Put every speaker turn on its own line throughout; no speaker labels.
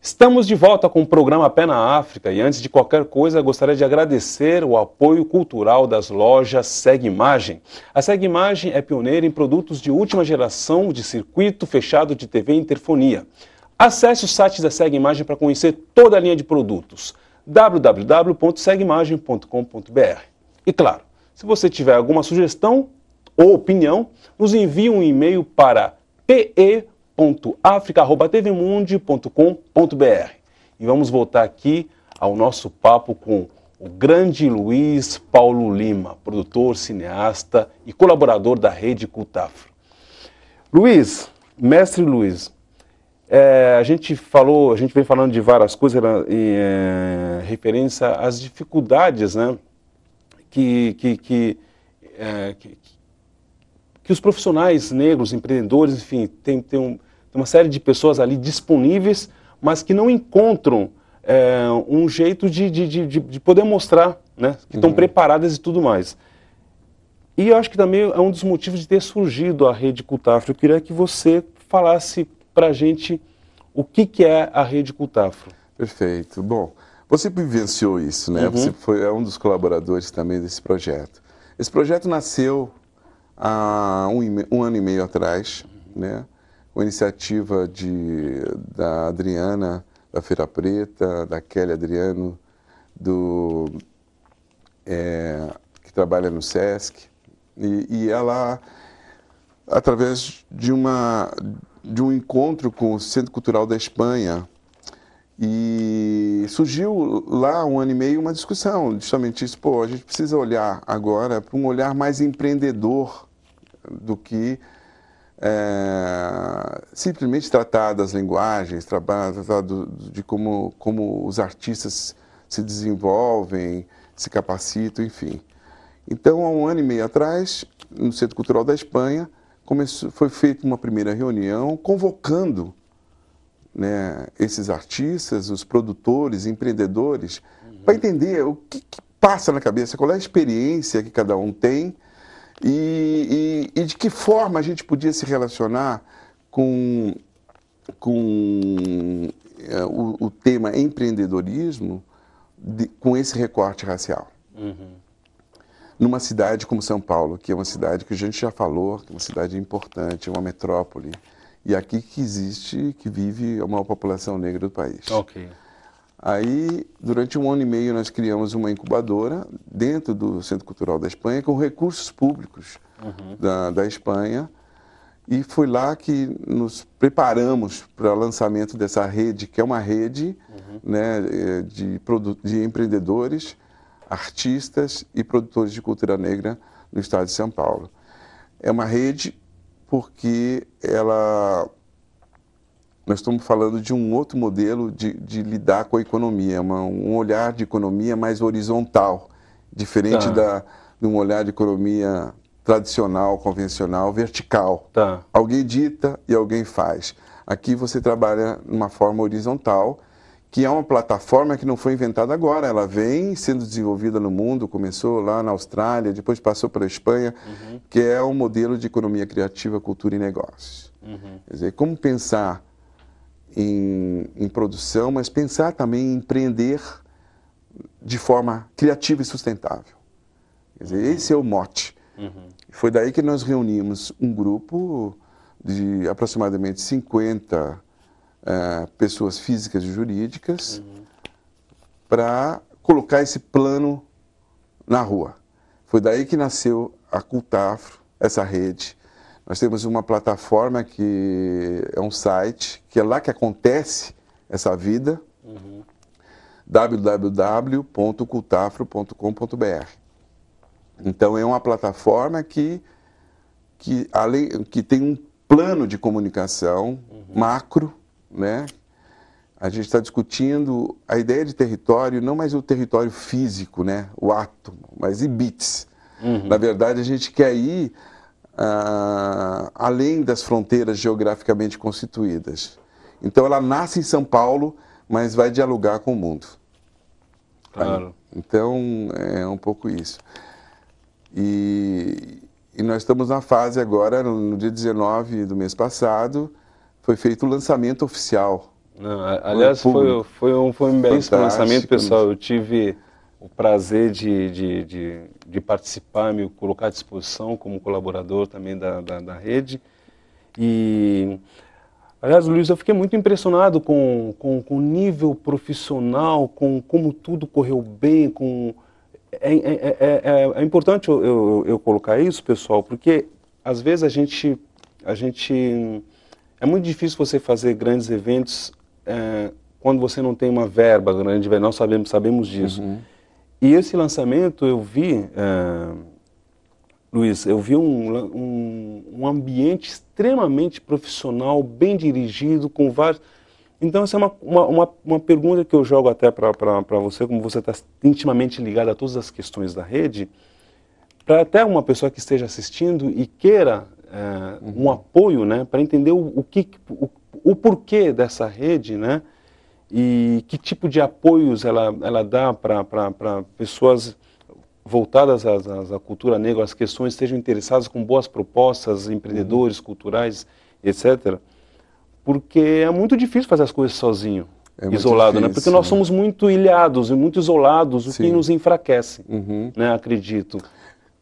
Estamos de volta com o programa Pé na África e antes de qualquer coisa gostaria de agradecer o apoio cultural das lojas Segue Imagem. A Segue Imagem é pioneira em produtos de última geração de circuito fechado de TV e interfonia. Acesse o site da Segue Imagem para conhecer toda a linha de produtos www.segimagem.com.br. E claro, se você tiver alguma sugestão, ou opinião, nos envie um e-mail para pe.africa.tvmundi.com.br. E vamos voltar aqui ao nosso papo com o grande Luiz Paulo Lima, produtor, cineasta e colaborador da Rede Cultafro. Luiz, mestre Luiz, é, a gente falou, a gente vem falando de várias coisas né, em é, referência às dificuldades né, que, que, que, é, que, que os profissionais negros, empreendedores, enfim, tem, tem, um, tem uma série de pessoas ali disponíveis, mas que não encontram é, um jeito de, de, de, de, poder mostrar né, que estão uhum. preparadas e tudo mais. E eu acho que também é um dos motivos de ter surgido a rede Cultafro. Eu queria que você falasse para a gente
o que, que é a rede Cultafro. Perfeito. Bom, você vivenciou isso, né? Uhum. Você foi é um dos colaboradores também desse projeto. Esse projeto nasceu há um, um ano e meio atrás, né? a iniciativa de, da Adriana, da Feira Preta, da Kelly Adriano, do, é, que trabalha no SESC. E, e, ela, através de, uma, de um encontro com o Centro Cultural da Espanha, e surgiu lá um ano e meio uma discussão, justamente isso, pô, a gente precisa olhar agora para um olhar mais empreendedor do que é, simplesmente tratar das linguagens, tratar, do, de como, como os artistas se desenvolvem, se capacitam, enfim. Então, há um ano e meio atrás, no Centro Cultural da Espanha, começou, foi feita uma primeira reunião convocando né, esses artistas, os produtores, empreendedores, uhum. para entender o que, que, passa na cabeça, qual é a experiência que cada um tem e, e, e, de que forma a gente podia se relacionar com, com é, o, o, tema empreendedorismo de, com esse recorte racial. Uhum. Numa cidade como São Paulo, que é uma cidade que a gente já falou, que é uma cidade importante, é uma metrópole, e aqui que existe, que vive a maior população negra do país. Ok. Aí, durante um ano e meio, nós criamos uma incubadora dentro do Centro Cultural da Espanha, com recursos públicos uhum. da, da Espanha. E foi lá que nos preparamos para o lançamento dessa rede, que é uma rede uhum. né, eh, de, de empreendedores, artistas e produtores de cultura negra no estado de São Paulo. É uma rede porque ela nós estamos falando de um outro modelo de, de lidar com a economia, é uma, um olhar de economia mais horizontal, diferente tá. da, de um olhar de economia tradicional, convencional, vertical. Tá. Alguém dita e alguém faz. Aqui você trabalha de uma forma horizontal, que é uma plataforma que não foi inventada agora, ela vem sendo desenvolvida no mundo, começou lá na Austrália, depois passou para a Espanha, uhum. que é um modelo de economia criativa, cultura e negócios. Uhum. Quer dizer, como pensar em, em produção, mas pensar também em empreender de forma criativa e sustentável. Quer dizer, uhum. Esse é o mote. Uhum. Foi daí que nós reunimos um grupo de aproximadamente 50 uh, eh, pessoas físicas e jurídicas uhum. para colocar esse plano na rua. Foi daí que nasceu a Cultafro, essa rede, nós temos uma plataforma que é um site, que é lá que acontece essa vida, uhum. www.cultafro.com.br. Então é uma plataforma que, que, além, que tem um plano de comunicação uhum. macro, né? A gente está discutindo a ideia de território, não mais o território físico, né? O átomo, mas e bits. Uhum. Na verdade, a gente quer ir uh, além das fronteiras geograficamente constituídas. Então ela nasce em São Paulo, mas vai dialogar com o mundo. Claro. Então é um pouco isso. E, e nós estamos na fase agora, no dia 19 do mês passado, foi feito o lançamento oficial. Não, aliás, foi,
foi, um, foi um belíssimo lançamento, pessoal. Eu tive o prazer de, de, de, de, participar, me colocar à disposição como colaborador também da, da, da rede. E, aliás, Luiz, eu fiquei muito impressionado com, com, com o nível profissional, com como tudo correu bem, com... É, é, é, é importante eu, eu, eu, colocar isso, pessoal, porque às vezes a gente, a gente... É muito difícil você fazer grandes eventos quando você não tem uma verba grande, nós sabemos, sabemos disso. Uhum. E esse lançamento eu vi, uh, Luiz, eu vi um, um, um, ambiente extremamente profissional, bem dirigido, com vários. Então, essa é uma, uma, uma pergunta que eu jogo até para você, como você está intimamente ligado a todas as questões da rede, para até uma pessoa que esteja assistindo e queira é, um uhum. apoio né, para entender o, o, que, o, o porquê dessa rede, né? e que tipo de apoios ela, ela dá para pessoas voltadas à cultura negra, às questões, estejam interessadas com boas propostas, uhum. empreendedores, uhum. culturais, etc. Porque é muito difícil fazer as coisas sozinho, é isolado, né? difícil, né? Porque nós né? somos muito ilhados e muito isolados, o sim. que nos
enfraquece, uhum. né? Acredito.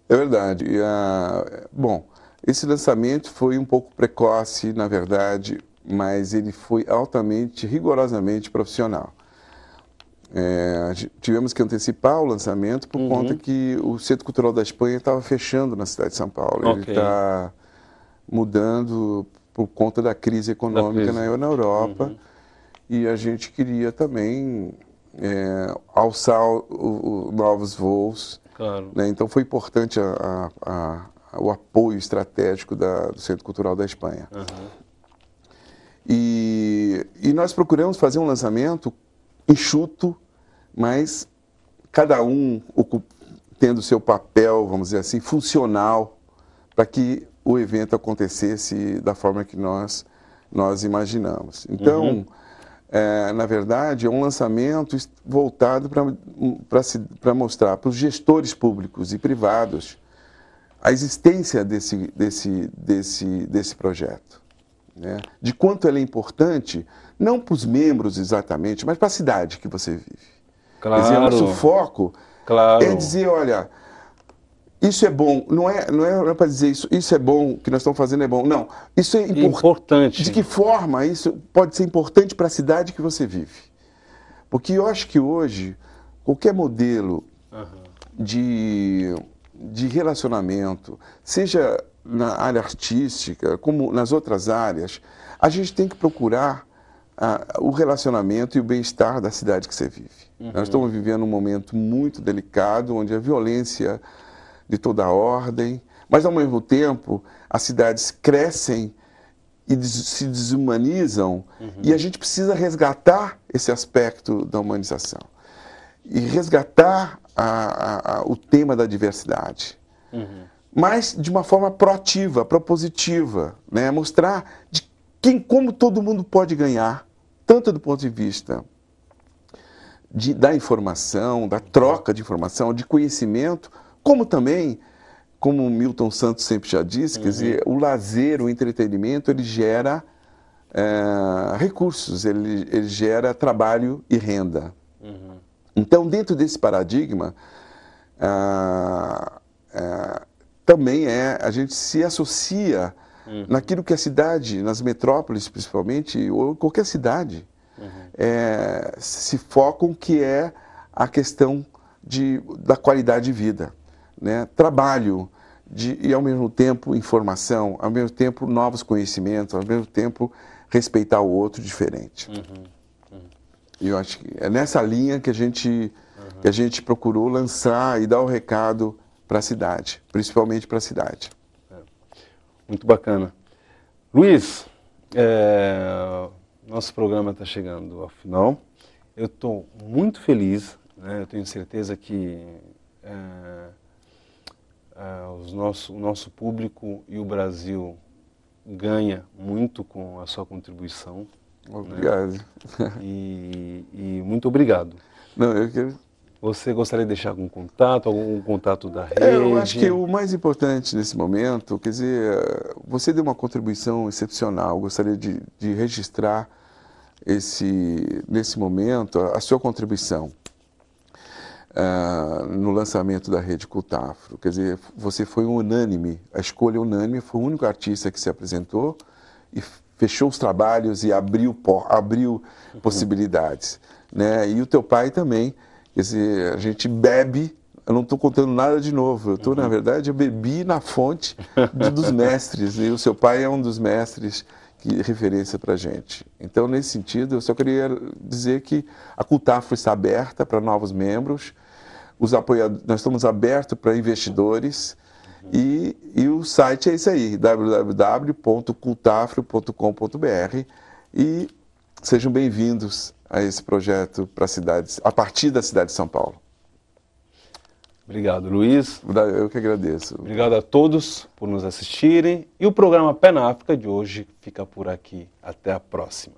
É verdade. E, uh, bom, esse lançamento foi um pouco precoce, na verdade mas ele foi altamente, rigorosamente profissional. É, tivemos que antecipar o lançamento por uhum. conta que o Centro Cultural da Espanha estava fechando na cidade de São Paulo. Okay. Ele está mudando por conta da crise econômica da crise. Na, Europa. Uhum. E a gente queria também é, alçar o, o, novos voos. Claro. Né? Então foi importante a, a, a, o apoio estratégico da, do Centro Cultural da Espanha. Uhum. E, e nós procuramos fazer um lançamento enxuto, mas cada um tendo seu papel, vamos dizer assim, funcional, para que o evento acontecesse da forma que nós, nós imaginamos. Então, uhum. é, na verdade, é um lançamento voltado para mostrar para os gestores públicos e privados a existência desse, desse, desse, desse projeto né, de quanto ela é importante, não para os membros exatamente, mas para a cidade que você vive.
Claro. Quer dizer, nosso foco claro. é dizer,
olha, isso é bom, não é, não é, é para dizer isso, isso é bom, o que nós estamos fazendo é bom. Não, isso é, é impor importante. De que forma isso pode ser importante para a cidade que você vive? Porque eu acho que hoje, qualquer modelo uhum. de, de relacionamento, seja na área artística, como nas outras áreas, a gente tem que procurar ah, o relacionamento e o bem-estar da cidade que você vive. Uhum. Nós estamos vivendo um momento muito delicado, onde a violência de toda a ordem, mas ao mesmo tempo as cidades crescem e des se desumanizam uhum. e a gente precisa resgatar esse aspecto da humanização e resgatar a, a, a, o tema da diversidade. Uhum mas de uma forma proativa, propositiva, né? mostrar de quem, como todo mundo pode ganhar, tanto do ponto de vista de, da informação, da troca de informação, de conhecimento, como também, como Milton Santos sempre já disse, uhum. quer dizer, uhum. o lazer, o entretenimento, ele gera é, recursos, ele, ele, gera trabalho e renda. Uhum. Então, dentro desse paradigma, ah, ah, também é, a gente se associa uhum. naquilo que a cidade, nas metrópoles principalmente, ou qualquer cidade, uhum. é, se focam que é a questão de, da qualidade de vida, né? trabalho, de, e ao mesmo tempo informação, ao mesmo tempo novos conhecimentos, ao mesmo tempo respeitar o outro diferente. Uhum. uhum. E eu acho que é nessa linha que a gente, uhum. que a gente procurou lançar e dar o recado para a cidade, principalmente para a cidade. É. Muito bacana. Luiz, é, nosso programa
está chegando ao final. Eu estou muito feliz, né? eu tenho certeza que é, é, os nosso, o nosso público e o Brasil ganha muito com a sua contribuição. Né? Obrigado. Né? E, e muito obrigado. Não, eu quero você gostaria de deixar algum contato, algum contato da é, rede? eu acho que
o mais importante nesse momento, quer dizer, você deu uma contribuição excepcional. Eu gostaria de, de registrar esse, nesse momento a, a sua contribuição. Uh, no lançamento da rede Cultafro. Quer dizer, você foi unânime, a escolha unânime, foi o único artista que se apresentou e fechou os trabalhos e abriu, abriu uhum. possibilidades. Né? E o teu pai também esse, a gente bebe eu não estou contando nada de novo. Eu estou, na uhum. verdade, eu bebi na fonte de, dos mestres. E o seu pai é um dos mestres que referência para gente. Então, nesse sentido, eu só queria dizer que a Cultafro está aberta para novos membros. Os apoiados nós estamos abertos para investidores. E, e o site é esse aí, www.cultafro.com.br. E Sejam bem-vindos a esse projeto para cidades, a partir da cidade de São Paulo. Obrigado, Luiz. Eu que agradeço. Obrigado a todos por nos assistirem
e o programa Pé na África de hoje fica por aqui. Até a próxima.